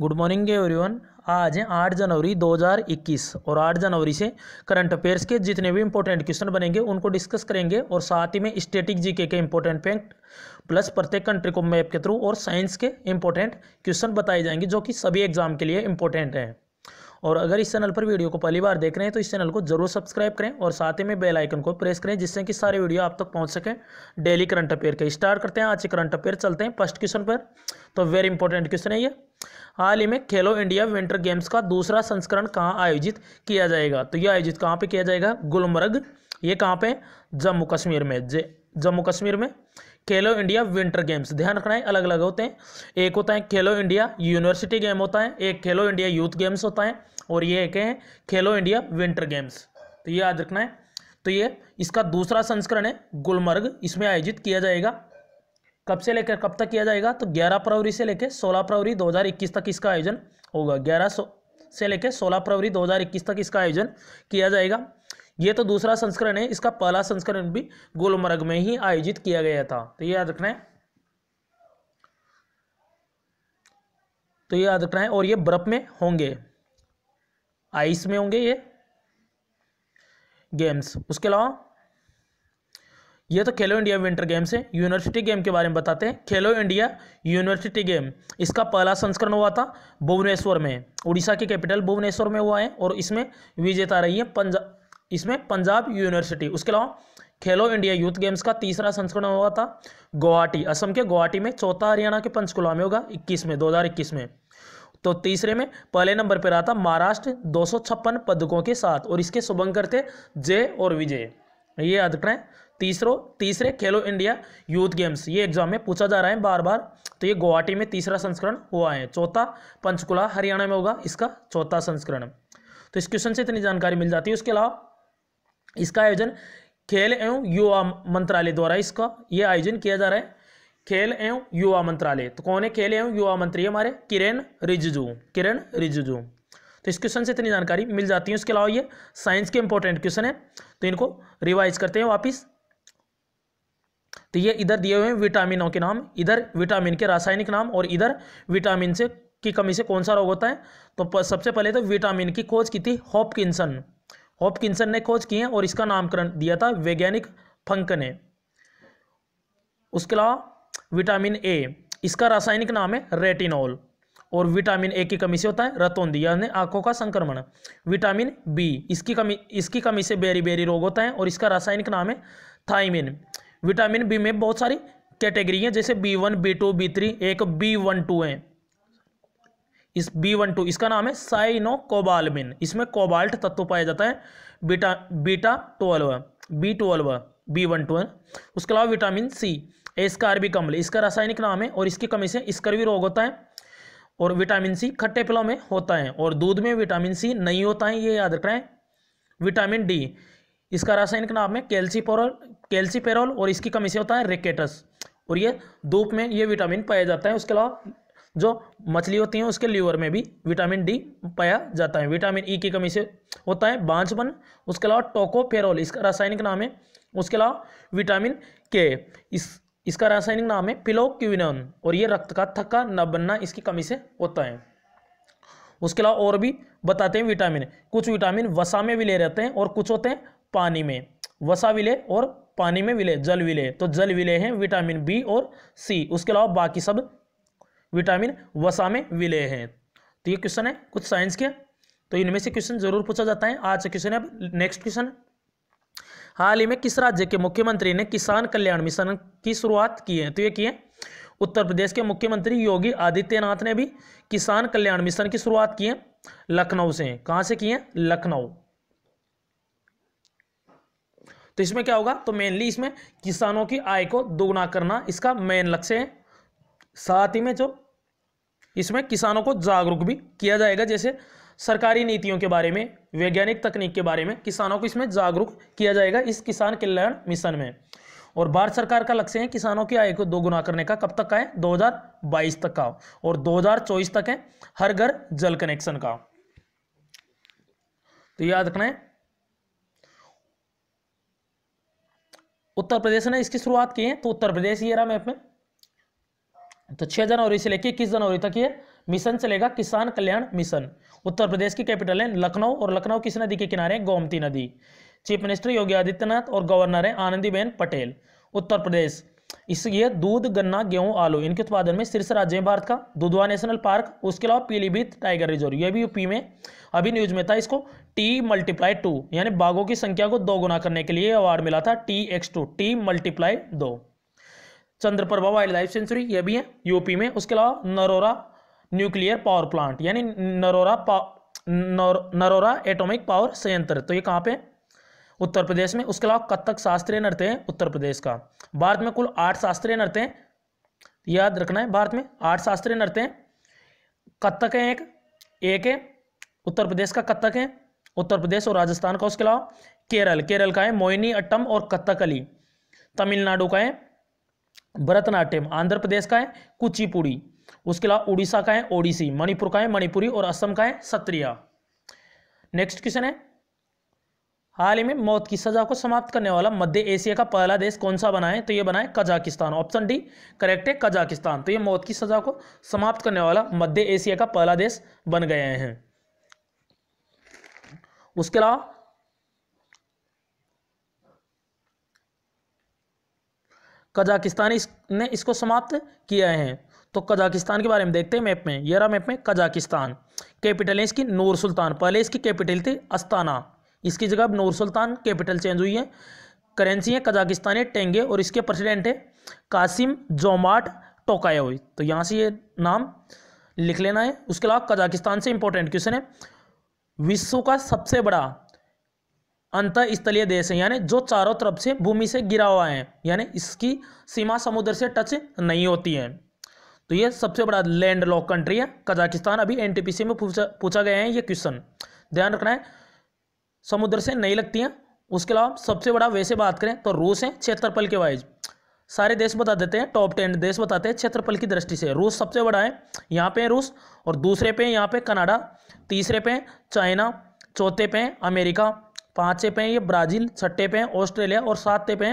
good morning everyone आज है आठ जनवरी 2021 और आठ जनवरी से करंट अफेयर्स के जितने भी इंपॉर्टेंट क्वेश्चन बनेंगे उनको डिस्कस करेंगे और साथ ही में स्टेटिक जीके के इंपॉर्टेंट फैक्ट प्लस प्रत्येक कंट्री को मैप के थ्रू और साइंस के इंपॉर्टेंट क्वेश्चन बताए जाएंगे जो कि सभी एग्जाम के लिए इंपॉर्टेंट हैं और अगर इस चैनल पर वीडियो को पहली बार देख रहे हैं तो इस चैनल को जरूर सब्सक्राइब करें और साथ ही में बेल आइकन को प्रेस करें जिससे कि सारे वीडियो आप तक पहुंच सकें डेली करंट अफेयर के स्टार्ट करते हैं आज के करंट अफेयर चलते हैं फर्स्ट क्वेश्चन पर तो वेरी इंपॉर्टेंट क्वेश्चन है ये हाल ही में खेलो इंडिया विंटर गेम्स का दूसरा संस्करण कहाँ आयोजित किया जाएगा तो यह आयोजित कहाँ पे किया जाएगा गुलमर्ग ये कहाँ पे जम्मू कश्मीर में जे जम्मू कश्मीर में खेलो इंडिया विंटर गेम्स ध्यान रखना है अलग अलग होते हैं एक होता है खेलो इंडिया यूनिवर्सिटी गेम होता है एक खेलो इंडिया यूथ गेम्स होता है और ये एक है खेलो इंडिया विंटर गेम्स तो ये याद रखना है तो ये इसका दूसरा संस्करण है गुलमर्ग इसमें आयोजित किया जाएगा कब से लेकर कब तक किया जाएगा तो 11 फरवरी से लेकर 16 फरवरी 2021 तक इसका आयोजन होगा ग्यारह से लेकर 16 फरवरी 2021 तक इसका आयोजन किया जाएगा ये तो दूसरा संस्करण है इसका पहला संस्करण भी गुलमर्ग में ही आयोजित किया गया था तो ये याद रखना है तो ये याद रखना है और ये बर्फ में होंगे आइस में होंगे ये गेम्स उसके अलावा ये तो खेलो इंडिया विंटर गेम्स है यूनिवर्सिटी गेम के बारे में बताते हैं खेलो इंडिया यूनिवर्सिटी गेम इसका पहला संस्करण हुआ था भुवनेश्वर में उड़ीसा के कैपिटल भुवनेश्वर में हुआ है और इसमें विजेता रही है पंजाब इसमें पंजाब यूनिवर्सिटी उसके अलावा खेलो इंडिया यूथ गेम्स का तीसरा संस्करण हुआ था गुवाहाटी असम के गुवाहाटी में चौथा हरियाणा के पंचकुला में होगा इक्कीस में दो में तो तीसरे में पहले नंबर पर रहा था महाराष्ट्र दो पदकों के साथ और इसके शुभंकर थे जय और विजय ये याद रखना है तीसरो तीसरे खेलो इंडिया यूथ गेम्स ये एग्जाम में पूछा जा रहा है बार बार तो ये गुवाहाटी में तीसरा संस्करण हुआ है चौथा पंचकुला हरियाणा में होगा इसका चौथा संस्करण तो इस क्वेश्चन से इतनी जानकारी मिल जाती है उसके अलावा इसका आयोजन खेल एवं युवा मंत्रालय द्वारा इसका ये आयोजन किया जा रहा है खेल एवं युवा मंत्रालय तो कौन है खेल एवं युवा मंत्री हमारे किरण रिजिजू किरण रिजिजू तो इस क्वेश्चन से इतनी जानकारी मिल जाती है उसके अलावा ये साइंस के इंपॉर्टेंट क्वेश्चन है तो इनको रिवाइज करते हैं वापस तो ये इधर दिए हुए हैं विटामिनों के नाम इधर विटामिन के रासायनिक नाम और इधर विटामिन से की कमी से कौन सा रोग होता है तो सबसे पहले तो विटामिन की खोज की थी हॉपकिंसन हॉपकिंसन ने खोज की है और इसका नामकरण दिया था वैज्ञानिक फंक ने उसके अलावा विटामिन ए इसका रासायनिक नाम है रेटिनॉल और विटामिन ए की कमी से होता है रतौंधी यानी आंखों का संक्रमण विटामिन बी इसकी कमी इसकी कमी से बेरी बेरी रोग होता है और इसका रासायनिक नाम है थाइमिन विटामिन बी में बहुत सारी कैटेगरी हैं जैसे B one B two B three एक बी वन टू है इस बी वन टू इसका नाम है साइनो कोबालमिन इसमें कोबाल्ट तत्व पाया जाता है beta beta twelve B twelve B one two है उसके अलावा विटामिन सी एस्कारबी कम्ल इसका रासायनिक नाम है और इसकी कमी से स्कर्वी रोग होता है और विटामिन सी खट्टे पिलाव में होता है और दूध में विटामिन सी नहीं होता है ये याद रखना है विटामिन डी इसका रासायनिक नाम है कैल्सीपोरल पेरोल और इसकी कमी से होता है रेकेटस और ये धूप में ये विटामिन पाया जाता है उसके अलावा जो मछली होती है उसके लीवर में भी विटामिन डी पाया जाता है विटामिन ई e की कमी से होता है बांझपन उसके अलावा पेरोल इसका रासायनिक नाम है उसके अलावा विटामिन के इस इसका रासायनिक नाम है फिलोक्विनन और ये रक्त का थक्का न बनना इसकी कमी से होता है उसके अलावा और भी बताते हैं विटामिन कुछ विटामिन वसा में भी ले रहते हैं और कुछ होते हैं पानी में वसा विले और पानी में विलय जल विलय तो जल विलय हैं विटामिन बी और सी उसके अलावा बाकी सब विटामिन वसा में विलय हैं तो ये क्वेश्चन है कुछ साइंस के तो इनमें से क्वेश्चन जरूर पूछा जाता है आज का क्वेश्चन है नेक्स्ट क्वेश्चन हाल ही में किस राज्य के मुख्यमंत्री ने किसान कल्याण मिशन की शुरुआत की है तो ये किए उत्तर प्रदेश के मुख्यमंत्री योगी आदित्यनाथ ने भी किसान कल्याण मिशन की शुरुआत की है लखनऊ से कहाँ से किए लखनऊ तो इसमें क्या होगा तो मेनली इसमें किसानों की आय को दोगुना करना इसका मेन लक्ष्य है साथ ही में जो इसमें किसानों को जागरूक भी किया जाएगा जैसे सरकारी नीतियों के बारे में वैज्ञानिक तकनीक के बारे में किसानों को इसमें जागरूक किया जाएगा इस किसान कल्याण मिशन में और भारत सरकार का लक्ष्य है किसानों की आय को दोगुना करने का कब तक का है 2022 तक का और 2024 तक है हर घर जल कनेक्शन का तो याद रखना है उत्तर प्रदेश ने इसकी शुरुआत की है तो उत्तर प्रदेश ये रहा मैप में तो छह जनवरी से लेकर इक्कीस जनवरी तक ये मिशन चलेगा किसान कल्याण मिशन उत्तर प्रदेश की कैपिटल है लखनऊ और लखनऊ किस नदी के किनारे गोमती नदी चीफ मिनिस्टर योगी आदित्यनाथ और गवर्नर है आनंदीबेन पटेल उत्तर प्रदेश इस ये दूध गन्ना गेहूं आलू इनके उत्पादन में शीर्ष राज्य है भारत का दुधवा नेशनल पार्क उसके अलावा पीलीभीत टाइगर रिजर्व ये भी यूपी में अभी न्यूज में था इसको टी मल्टीप्लाई टू यानी बाघों की संख्या को दो गुना करने के लिए अवार्ड मिला था T X two T multiply दो चंद्रप्रभा वाइल्ड लाइफ सेंचुरी यह भी है यूपी में उसके अलावा नरोरा न्यूक्लियर पावर प्लांट यानी नरोरा नरोरा एटोमिक पावर संयंत्र तो ये कहाँ पे उत्तर प्रदेश में उसके अलावा कत्थक शास्त्रीय नृत्य है उत्तर प्रदेश का भारत में कुल आठ शास्त्रीय नृत्य हैं याद रखना है भारत में आठ शास्त्रीय नृत्य हैं कत्थक है एक एक है उत्तर प्रदेश का कत्थक है उत्तर प्रदेश और राजस्थान का उसके अलावा केरल केरल का है मोहिनी अट्टम और कत्थकली तमिलनाडु का है भरतनाट्यम आंध्र प्रदेश का है कुचिपुड़ी उसके अलावा उड़ीसा का है ओडिसी मणिपुर का है मणिपुरी और असम का है सत्रिया नेक्स्ट क्वेश्चन है हाल ही में मौत की सजा को समाप्त करने वाला मध्य एशिया का पहला देश कौन सा बना है तो ये बना है कजाकिस्तान ऑप्शन डी करेक्ट है कजाकिस्तान तो ये मौत की सजा को समाप्त करने वाला मध्य एशिया का पहला देश बन गए हैं उसके अलावा कजाकिस्तान इस, ने इसको समाप्त किया है तो कजाकिस्तान के बारे में देखते हैं मैप में येरा मैप में कजाकिस्तान कैपिटल है इसकी नूर सुल्तान पहले इसकी कैपिटल थी अस्ताना इसकी जगह अब नूर सुल्तान कैपिटल चेंज हुई है करेंसी है कजाकिस्तान है टेंगे और इसके प्रेसिडेंट है कासिम जोमाट टोकायोई तो यहाँ से ये नाम लिख लेना है उसके अलावा कजाकिस्तान से इंपॉर्टेंट क्वेश्चन है विश्व का सबसे बड़ा अंत स्थलीय देश है यानी जो चारों तरफ से भूमि से गिरा हुआ है यानी इसकी सीमा समुद्र से टच नहीं होती है तो ये सबसे बड़ा लैंड लॉक कंट्री है कजाकिस्तान अभी एनटीपीसी में पूछा पूछा गया है ये क्वेश्चन ध्यान रखना है समुद्र से नहीं लगती हैं उसके अलावा सबसे बड़ा वैसे बात करें तो रूस है क्षेत्रफल के वाइज सारे देश बता देते हैं टॉप टेन देश बताते हैं क्षेत्रफल की दृष्टि से रूस सबसे बड़ा है यहाँ पे है रूस और दूसरे पे यहाँ पे कनाडा तीसरे पे चाइना चौथे पे अमेरिका पाँचे पे ये ब्राज़ील छठे पे ऑस्ट्रेलिया और सातवें पे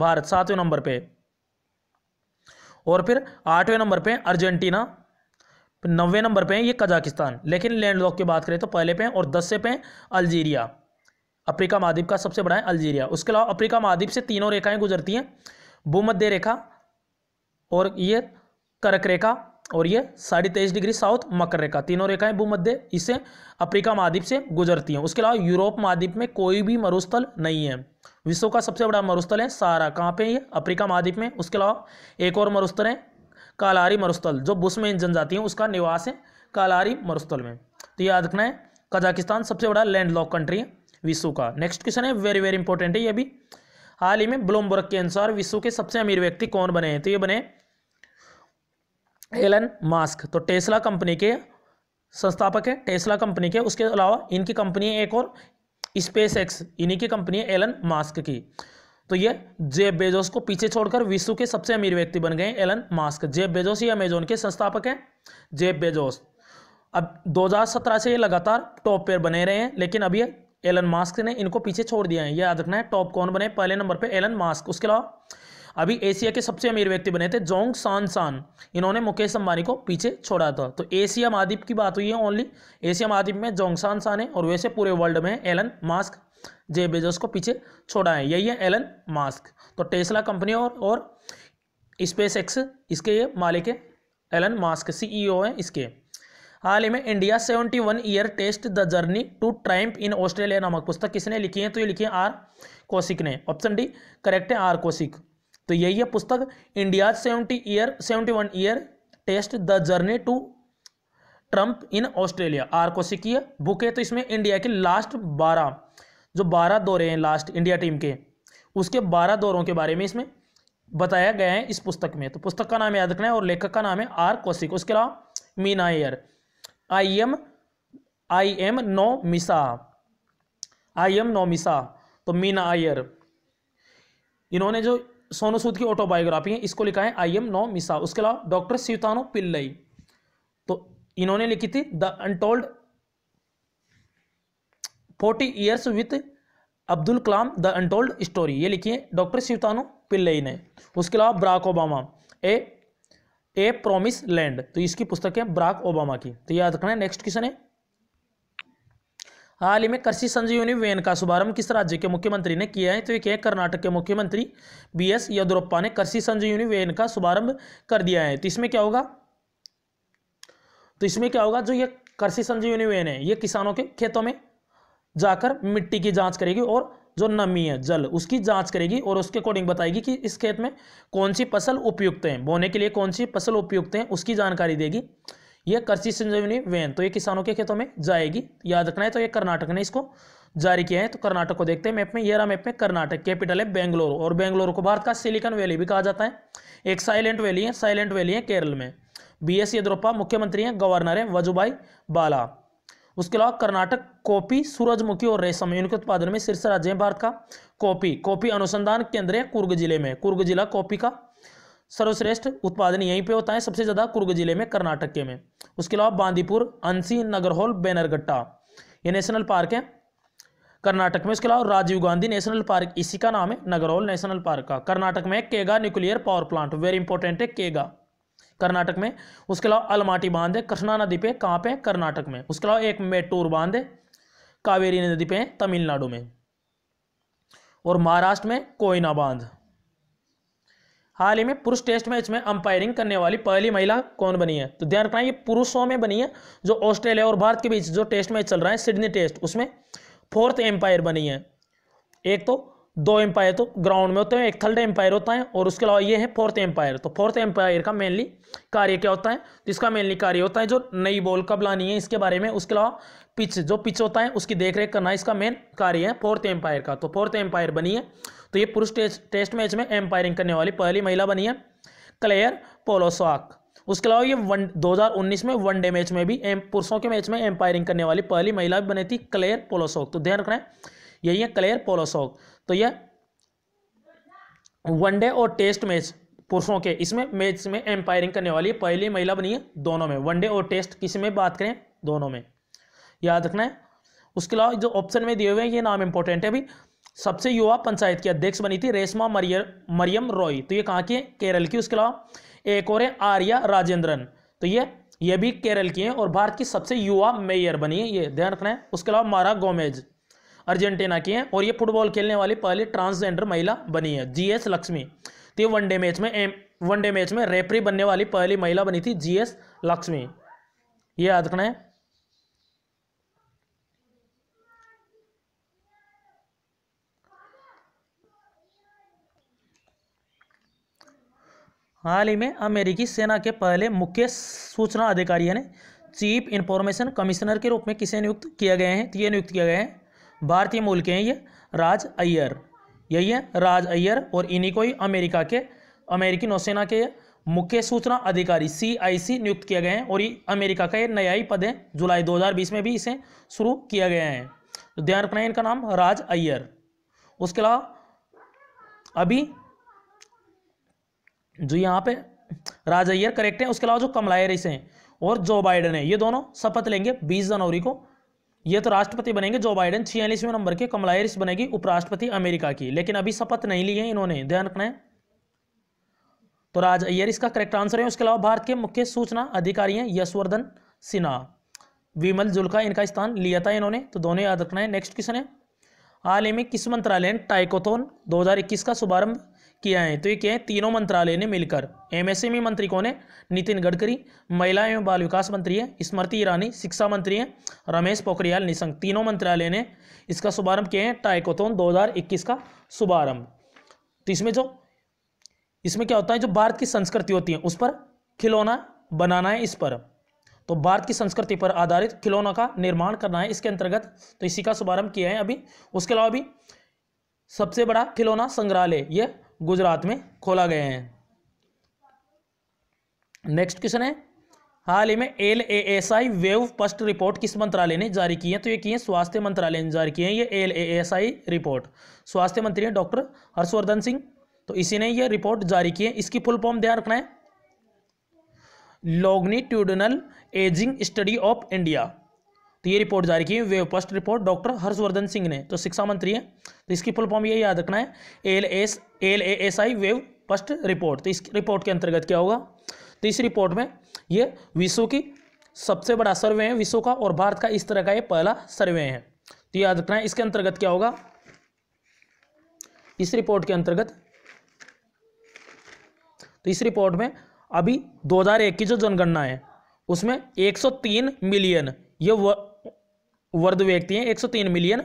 भारत सातवें नंबर पे और फिर आठवें नंबर पे अर्जेंटीना नब्बे नंबर पे ये कजाकिस्तान लेकिन लैंडलॉक की बात करें तो पहले पे और दस पे अल्जीरिया अफ्रीका महाद्वीप का सबसे बड़ा है अल्जीरिया उसके अलावा अफ्रीका महाद्वीप से तीनों रेखाएं गुजरती हैं भूमध्य रेखा और ये करक रेखा और ये साढ़े तेईस डिग्री साउथ मकर रेखा तीनों रेखाएं भूमध्य इसे अफ्रीका महाद्वीप से गुजरती हैं उसके अलावा यूरोप महाद्वीप में कोई भी मरुस्थल नहीं है विश्व का सबसे बड़ा मरुस्थल है सारा कहाँ पर ये अफ्रीका महाद्वीप में उसके अलावा एक और मरुस्थल है कालारी मरुस्थल जो बुश में जनजाति है उसका निवास है कालारी मरुस्थल में तो याद रखना है कजाकिस्तान सबसे बड़ा लैंड लॉक कंट्री है विश्व का नेक्स्ट क्वेश्चन है वेरी वेरी इंपॉर्टेंट है ये भी हाल ही में ब्लूमबर्ग के अनुसार विश्व के सबसे अमीर व्यक्ति कौन बने हैं तो ये बने एलन मास्क तो टेस्ला कंपनी के संस्थापक है टेस्ला कंपनी के उसके अलावा इनकी कंपनी है एक और स्पेस एक्स इन्हीं की कंपनी है एलन मास्क की तो ये जेब बेजोस को पीछे छोड़कर विश्व के सबसे अमीर व्यक्ति बन गए एलन मास्क जेब बेजोस ही अमेजोन के संस्थापक हैं जेब बेजोस अब 2017 से ये लगातार टॉप पेयर बने रहे हैं लेकिन अभी एलन मास्क ने इनको पीछे छोड़ दिया है याद रखना है टॉप कौन बने पहले नंबर पे एलन मास्क उसके अलावा अभी एशिया के सबसे अमीर व्यक्ति बने थे जोंग सान सान इन्होंने मुकेश अंबानी को पीछे छोड़ा था तो एशिया महाद्वीप की बात हुई है ओनली एशिया महाद्वीप में जोंग सान सान है और वैसे पूरे वर्ल्ड में एलन मास्क जे बेजोस को पीछे छोड़ा है यही है एलन मास्क तो टेस्ला कंपनी और, और स्पेस एक्स इसके ये मालिक है एलन मास्क सीईओ e है इसके हाल ही में India 71 year test the journey to triumph in Australia नामक पुस्तक किसने लिखी है तो ये लिखी है आर कौशिक ने ऑप्शन डी करेक्ट है आर कौशिक तो यही है पुस्तक India seventy year seventy one year test the journey to triumph in Australia R Kaushik की बुक है तो इसमें इंडिया के लास्ट बारह जो बारह दौरे हैं लास्ट इंडिया टीम के उसके बारह दौरों के बारे में इसमें बताया गया है इस पुस्तक में तो पुस्तक का नाम याद रखना है और लेखक का नाम है आर कौशिक उसके अलावा मीना एयर आई एम आई एम नो मिसा आई एम नो मिसा तो मीना आयर इन्होंने जो सोनू सूद की ऑटोबायोग्राफी है इसको लिखा है आई एम नो मिसा उसके अलावा डॉक्टर शिवतानु पिल्लई तो इन्होंने लिखी थी the untold forty years with Abdul Kalam the untold story ये लिखी है डॉक्टर शिवतानु पिल्लई ने उसके अलावा Barack Obama a a promise land तो इसकी पुस्तक है ब्राक ओबामा की तो याद रखना है नेक्स्ट क्वेश्चन है हाल ही में कृषि संजीवनी वैन का शुभारंभ किस राज्य के मुख्यमंत्री ने किया है तो एक कर्नाटक के मुख्यमंत्री बी एस येदुरप्पा ने कृषि संजीवनी वैन का शुभारंभ कर दिया है तो इसमें क्या होगा तो इसमें क्या होगा जो ये कृषि संजीवनी वैन है ये किसानों के खेतों में जाकर मिट्टी की जांच करेगी और जो नमी है जल उसकी जांच करेगी और उसके अकॉर्डिंग बताएगी कि इस खेत में कौन सी फसल उपयुक्त है बोने के लिए कौन सी फसल उपयुक्त है उसकी जानकारी देगी यह कृषि संजीवनी वैन तो ये किसानों के खेतों में जाएगी याद रखना है तो ये कर्नाटक ने इसको जारी किया है तो कर्नाटक को देखते हैं मैप में ये रहा मैप में कर्नाटक कैपिटल है बेंगलुरु और बेंगलुरु को भारत का सिलिकन वैली भी कहा जाता है एक साइलेंट वैली है साइलेंट वैली है केरल में बी एस येदुरप्पा मुख्यमंत्री हैं गवर्नर हैं वजुभाई बाला उसके अलावा कर्नाटक कॉपी सूरजमुखी और रेशम इनके उत्पादन में शीर्ष राज्य है भारत का कॉपी कॉपी अनुसंधान केंद्र है कुर्ग जिले में कुर्ग जिला कॉपी का सर्वश्रेष्ठ उत्पादन यहीं पे होता है सबसे ज़्यादा कुर्ग जिले में कर्नाटक के में उसके अलावा बांदीपुर अंसी नगरहोल बैनरगट्टा ये नेशनल पार्क है कर्नाटक में उसके अलावा राजीव गांधी नेशनल पार्क इसी का नाम है नगरहोल नेशनल पार्क का कर्नाटक में Kaiga nuclear power plant very important है केगा कर्नाटक में उसके अलावा अलमाटी बांध है कृष्णा नदी पे कहाँ पे कर्नाटक में उसके अलावा एक मेट्टूर बांध है कावेरी नदी पे तमिलनाडु में और महाराष्ट्र में कोयना बांध हाल ही में पुरुष टेस्ट मैच में अंपायरिंग करने वाली पहली महिला कौन बनी है तो ध्यान रखना ये पुरुषों में बनी है जो ऑस्ट्रेलिया और भारत के बीच जो टेस्ट मैच चल रहा है सिडनी टेस्ट उसमें फोर्थ एम्पायर बनी है एक तो दो एम्पायर तो ग्राउंड में होते हैं एक थर्ड एम्पायर होता है और उसके अलावा ये है फोर्थ एम्पायर तो फोर्थ एम्पायर का मेनली कार्य क्या होता है इसका मेनली कार्य होता है जो नई बॉल कब लानी है इसके बारे में उसके अलावा पिच जो पिच होता है उसकी देखरेख करना इसका मेन कार्य है फोर्थ एम्पायर का तो फोर्थ एम्पायर बनी है तो ये पुरुष टेस्ट मैच में एम्पायरिंग करने वाली पहली महिला बनी है क्लेयर पोलोसाक उसके अलावा ये वन उन्नीस में वनडे मैच में भी एम पुरुषों के मैच में एम्पायरिंग करने वाली पहली महिला भी बनी थी क्लेयर पोलोसॉक तो ध्यान रखना है यही है क्लेयर पोलोसॉक तो यह वनडे और टेस्ट मैच पुरुषों के इसमें मैच में एम्पायरिंग करने वाली पहली महिला बनी है दोनों में वनडे और टेस्ट किस में बात करें दोनों में याद रखना है उसके अलावा जो ऑप्शन में दिए हुए हैं ये नाम इंपॉर्टेंट है अभी सबसे युवा पंचायत की अध्यक्ष बनी थी रेशमा मरियर मरियम रॉय तो ये कहाँ की है केरल की उसके अलावा एक और है आर्या राजेंद्रन तो ये ये भी केरल की है और भारत की सबसे युवा मेयर बनी है ये ध्यान रखना है उसके अलावा मारा गोमेज अर्जेंटीना की हैं और ये फुटबॉल खेलने वाली पहली ट्रांसजेंडर महिला बनी है जी एस लक्ष्मी तो ये वनडे मैच में एम वनडे मैच में रेफरी बनने वाली पहली महिला बनी थी जी एस लक्ष्मी ये याद रखना है हाल ही में अमेरिकी सेना के पहले मुख्य सूचना अधिकारी यानी चीफ इंफॉर्मेशन कमिश्नर के रूप में किसे नियुक्त किया गया है तो ये नियुक्त किया गया है भारतीय मूल के हैं ये राज अय्यर यही है राज अय्यर और इन्हीं को ही अमेरिका के अमेरिकी नौसेना के मुख्य सूचना अधिकारी सीआईसी नियुक्त किया गए हैं और ये अमेरिका का ये नया ही पद है जुलाई 2020 में भी इसे शुरू किया गया है तो ध्यान रखना है इनका नाम राज अय्यर उसके अलावा अभी जो यहाँ पे राज अय्यर करेक्ट है उसके अलावा जो कमला हैरिस हैं और जो बाइडन है ये दोनों शपथ लेंगे बीस जनवरी को ये तो राष्ट्रपति बनेंगे जो बाइडन छियालीसवें नंबर के कमला हैरिस बनेगी उपराष्ट्रपति अमेरिका की लेकिन अभी शपथ नहीं ली है इन्होंने ध्यान रखना है तो राज अयर इसका करेक्ट आंसर है उसके अलावा भारत के मुख्य सूचना अधिकारी हैं यशवर्धन सिन्हा विमल जुल्का इनका स्थान लिया था इन्होंने तो दोनों याद रखना है नेक्स्ट क्वेश्चन है आलिमी किस मंत्रालय ने टाइकोथोन दो का शुभारंभ किया है तो ये क्या है तीनों मंत्रालय ने मिलकर एमएसएमई मंत्री कौन है नितिन गडकरी महिला एवं बाल विकास मंत्री है स्मृति ईरानी शिक्षा मंत्री है रमेश पोखरियाल निशंक तीनों मंत्रालय ने इसका शुभारंभ किया है टाइकोथोन दो का शुभारंभ तो इसमें जो इसमें क्या होता है जो भारत की संस्कृति होती है उस पर खिलौना बनाना है इस पर तो भारत की संस्कृति पर आधारित खिलौना का निर्माण करना है इसके अंतर्गत तो इसी का शुभारंभ किया है अभी उसके अलावा भी सबसे बड़ा खिलौना संग्रहालय यह गुजरात में खोला गया है नेक्स्ट क्वेश्चन है हाल ही में L A S I wave first report किस मंत्रालय ने जारी की है तो ये की है स्वास्थ्य मंत्रालय ने जारी किए हैं ये L A S I report स्वास्थ्य मंत्री हैं डॉक्टर हर्षवर्धन सिंह तो इसी ने ये रिपोर्ट जारी की है इसकी फुल फॉर्म ध्यान रखना है longitudinal ageing study of India तो ये रिपोर्ट जारी की wave first report doctor Harshvardhan Singh ने तो शिक्षा मंत्री है तो इसकी फुल फॉर्म ये याद रखना है L S L A S I wave first report तो इस रिपोर्ट के अंतर्गत क्या होगा तो इस रिपोर्ट में ये विश्व की सबसे बड़ा सर्वे है विश्व का और भारत का इस तरह का ये पहला सर्वे है तो याद रखना है इसके अंतर्गत क्या होगा इस रिपोर्ट के अंतर्गत तो इस रिपोर्ट में अभी 2001 की जो जनगणना है उसमें 103 मिलियन ये वर्द व्यक्ति हैं 103 मिलियन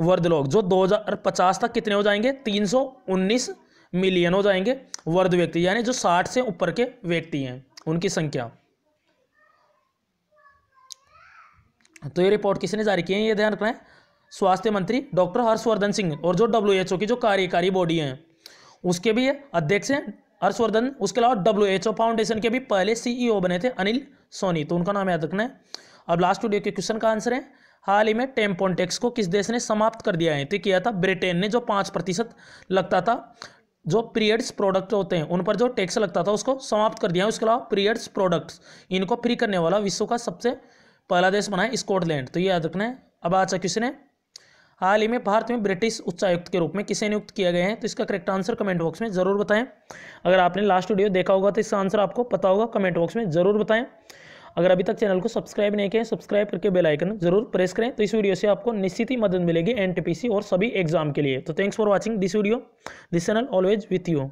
वर्द लोग जो 2050 तक कितने हो जाएंगे 319 मिलियन हो जाएंगे वर्द व्यक्ति यानी जो 60 से ऊपर के व्यक्ति हैं उनकी संख्या तो ये रिपोर्ट किसने जारी की है ये ध्यान रखना है स्वास्थ्य मंत्री डॉक्टर हर्षवर्धन सिंह और जो डब्ल्यू की जो कार्यकारी बॉडी है उसके भी अध्यक्ष हैं हर्षवर्धन उसके अलावा डब्ल्यू फाउंडेशन के भी पहले सीईओ e बने थे अनिल सोनी तो उनका नाम याद रखना है अब लास्ट वीडियो के क्वेश्चन का आंसर है हाल ही में टेम्पोन टैक्स को किस देश ने समाप्त कर दिया है तो किया था ब्रिटेन ने जो पाँच प्रतिशत लगता था जो पीरियड्स प्रोडक्ट होते हैं उन पर जो टैक्स लगता था उसको समाप्त कर दिया है उसके अलावा पीरियड्स प्रोडक्ट्स इनको फ्री करने वाला विश्व का सबसे पहला देश बना है स्कॉटलैंड तो ये याद रखना है अब आज क्वेश्चन है हाल ही में भारत में ब्रिटिश उच्चायुक्त के रूप में किसे नियुक्त किया गया है तो इसका करेक्ट आंसर कमेंट बॉक्स में जरूर बताएं अगर आपने लास्ट वीडियो देखा होगा तो इसका आंसर आपको पता होगा कमेंट बॉक्स में जरूर बताएं अगर अभी तक चैनल को सब्सक्राइब नहीं किया सब्सक्राइब करके बेल आइकन जरूर प्रेस करें तो इस वीडियो से आपको निश्चित ही मदद मिलेगी एनटीपीसी और सभी एग्जाम के लिए तो thanks for watching this video this channel always with you